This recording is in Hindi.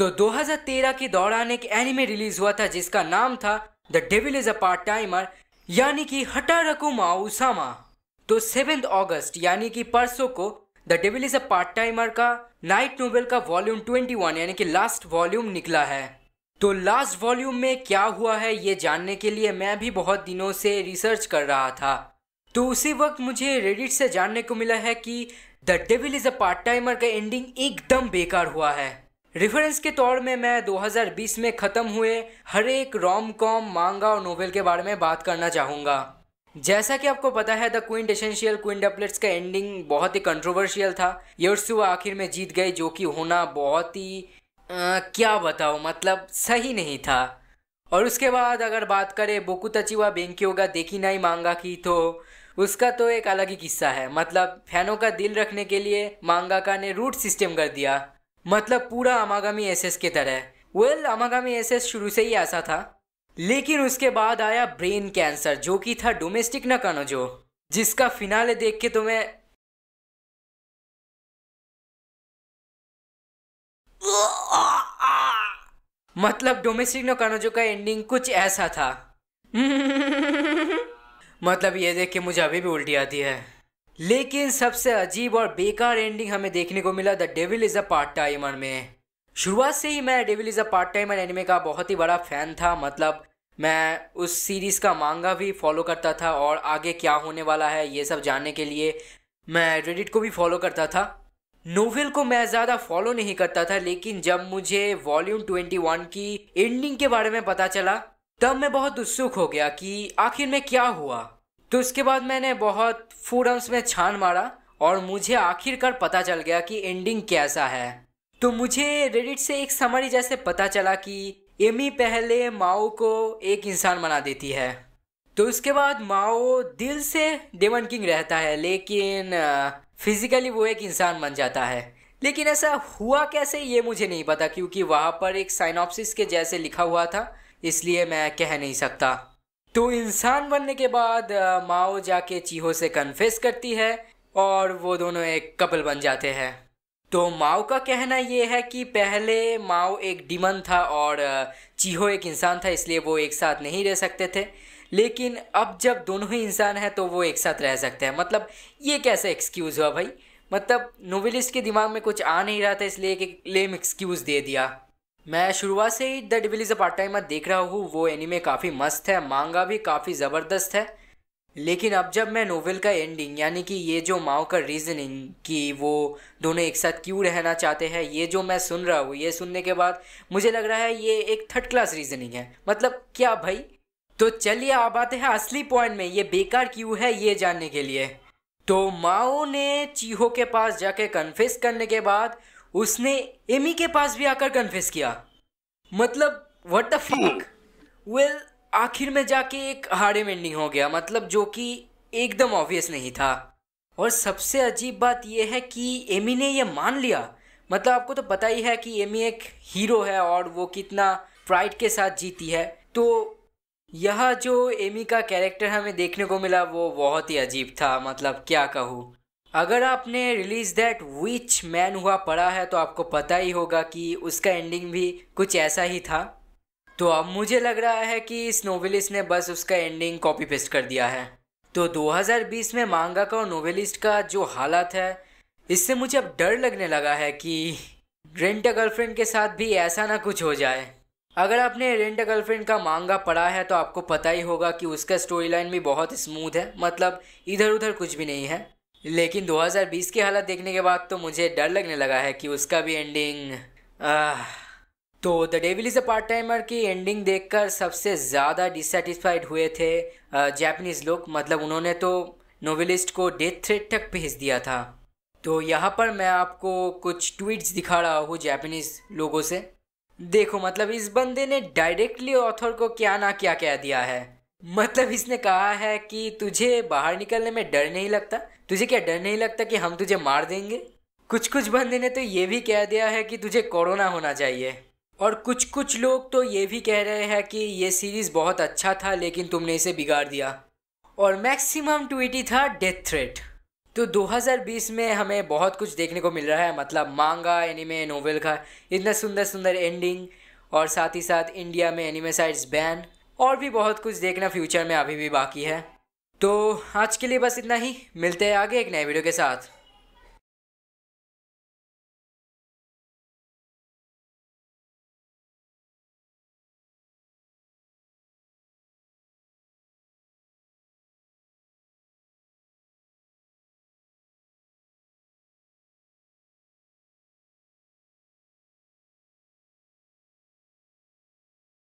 तो 2013 के दौरान एक एनिमे रिलीज हुआ था जिसका नाम था the devil is a part timer यानी कि रखो माओसामा तो सेवेंथ ऑगस्ट यानी कि परसों को the devil is a part timer का नाइट नोवेल का वॉल्यूम 21 यानी कि लास्ट वॉल्यूम निकला है तो लास्ट वॉल्यूम में क्या हुआ है ये जानने के लिए मैं भी बहुत दिनों से रिसर्च कर रहा था तो उसी वक्त मुझे रेडिट से जानने को मिला है कि the devil is a part timer का एंडिंग एकदम बेकार हुआ है रेफरेंस के तौर में मैं 2020 में ख़त्म हुए हर एक रोम कॉम मांगा और नोवेल के बारे में बात करना चाहूंगा जैसा कि आपको पता है the quintessential quintuplets का एंडिंग बहुत ही कंट्रोवर्शियल था युवा आखिर में जीत गए जो कि होना बहुत ही आ, क्या बताओ मतलब सही नहीं था और उसके बाद अगर बात करें बोकू तचिवा बेंकियों का देखी नहीं मांगा की तो उसका तो एक अलग ही किस्सा है मतलब फैनों का दिल रखने के लिए मांगाका ने रूट सिस्टम कर दिया मतलब पूरा अमागामी एस की तरह वेल अमागामी अमागामी एस शुरू से ही ऐसा था लेकिन उसके बाद आया ब्रेन कैंसर जो कि था डोमेस्टिक नकानोजो जिसका फिनाले देख के तुम्हें तो मतलब डोमेस्टिक नकानोजो का एंडिंग कुछ ऐसा था मतलब ये देख के मुझे अभी भी उल्टी आती है लेकिन सबसे अजीब और बेकार एंडिंग हमें देखने को मिला the devil is a part timer में शुरुआत से ही मैं devil is a part timer anime का बहुत ही बड़ा फ़ैन था मतलब मैं उस सीरीज़ का मांगा भी फॉलो करता था और आगे क्या होने वाला है ये सब जानने के लिए मैं रेडिट को भी फॉलो करता था नोवेल को मैं ज़्यादा फॉलो नहीं करता था लेकिन जब मुझे वॉल्यूम 21 की एंडिंग के बारे में पता चला तब मैं बहुत उत्सुक हो गया कि आखिर में क्या हुआ तो इसके बाद मैंने बहुत फोरम्स में छान मारा और मुझे आखिरकार पता चल गया कि एंडिंग कैसा है तो मुझे रेडिट से एक समरी जैसे पता चला कि एमी पहले माओ को एक इंसान बना देती है तो उसके बाद माओ दिल से डेमन किंग रहता है लेकिन फिजिकली वो एक इंसान बन जाता है लेकिन ऐसा हुआ कैसे ये मुझे नहीं पता क्योंकि वहाँ पर एक साइनॉप्सिस के जैसे लिखा हुआ था इसलिए मैं कह नहीं सकता तो इंसान बनने के बाद माओ जाके चीहो से कन्फेस करती है और वो दोनों एक कपल बन जाते हैं तो माओ का कहना ये है कि पहले माओ एक डिमन था और चीहो एक इंसान था इसलिए वो एक साथ नहीं रह सकते थे लेकिन अब जब दोनों ही इंसान हैं तो वो एक साथ रह सकते हैं मतलब ये कैसे एक्सक्यूज़ हुआ भाई मतलब नोवेलिस्ट के दिमाग में कुछ आ नहीं रहा था इसलिए एक लेम एक्सक्यूज़ दे दिया मैं शुरुआत से ही the devil is a part time देख रहा हूँ वो एनीमे काफ़ी मस्त है मांगा भी काफ़ी ज़बरदस्त है लेकिन अब जब मैं नोवेल का एंडिंग यानी कि ये जो माओ का रीज़निंग कि वो दोनों एक साथ क्यों रहना चाहते हैं ये जो मैं सुन रहा हूँ ये सुनने के बाद मुझे लग रहा है ये एक थर्ड क्लास रीज़निंग है मतलब क्या भाई तो चलिए आप आते हैं असली पॉइंट में ये बेकार क्यों है ये जानने के लिए तो माओ ने चीहो के पास जाके कन्फेस करने के बाद उसने एमी के पास भी आकर कन्फेस किया मतलब व्हाट द फक वेल आखिर में जाके एक हार्ड एंडिंग हो गया मतलब जो कि एकदम ऑब्वियस नहीं था और सबसे अजीब बात यह है कि एमी ने यह मान लिया मतलब आपको तो पता ही है कि एमी एक हीरो है और वो कितना प्राइड के साथ जीती है तो यह जो एमी का कैरेक्टर हमें देखने को मिला वो बहुत ही अजीब था मतलब क्या कहूँ अगर आपने रिलीज दैट विच मैन हुआ पढ़ा है तो आपको पता ही होगा कि उसका एंडिंग भी कुछ ऐसा ही था तो अब मुझे लग रहा है कि इस नोवेलिस्ट ने बस उसका एंडिंग कॉपी पेस्ट कर दिया है तो 2020 में मांगा का और नोवेलिस्ट का जो हालत है इससे मुझे अब डर लगने लगा है कि रेंट अ गर्लफ्रेंड के साथ भी ऐसा ना कुछ हो जाए अगर आपने रेंट अ गर्लफ्रेंड का मांगा पढ़ा है तो आपको पता ही होगा कि उसका स्टोरी लाइन भी बहुत स्मूथ है मतलब इधर उधर कुछ भी नहीं है लेकिन 2020 की हालत देखने के बाद तो मुझे डर लगने लगा है कि उसका भी एंडिंग तो the devil is a part timer की एंडिंग देखकर सबसे ज़्यादा डिससेटिस्फाइड हुए थे जैपनीज लोग मतलब उन्होंने तो नोवेलिस्ट को डेथ थ्रेट तक भेज दिया था तो यहाँ पर मैं आपको कुछ ट्वीट्स दिखा रहा हूँ जैपनीज लोगों से देखो मतलब इस बंदे ने डायरेक्टली ऑथर को क्या ना क्या कह दिया है मतलब इसने कहा है कि तुझे बाहर निकलने में डर नहीं लगता तुझे क्या डर नहीं लगता कि हम तुझे मार देंगे कुछ कुछ बंदे ने तो ये भी कह दिया है कि तुझे कोरोना होना चाहिए और कुछ कुछ लोग तो ये भी कह रहे हैं कि ये सीरीज़ बहुत अच्छा था लेकिन तुमने इसे बिगाड़ दिया और मैक्सिमम ट्वीट ही था डेथ थ्रेट तो 2020 में हमें बहुत कुछ देखने को मिल रहा है मतलब मांगा एनिमे नोवेल का इतना सुंदर सुंदर एंडिंग और साथ ही साथ इंडिया में एनिमे साइट्स बैन और भी बहुत कुछ देखना फ्यूचर में अभी भी बाकी है तो आज के लिए बस इतना ही मिलते हैं आगे एक नए वीडियो के साथ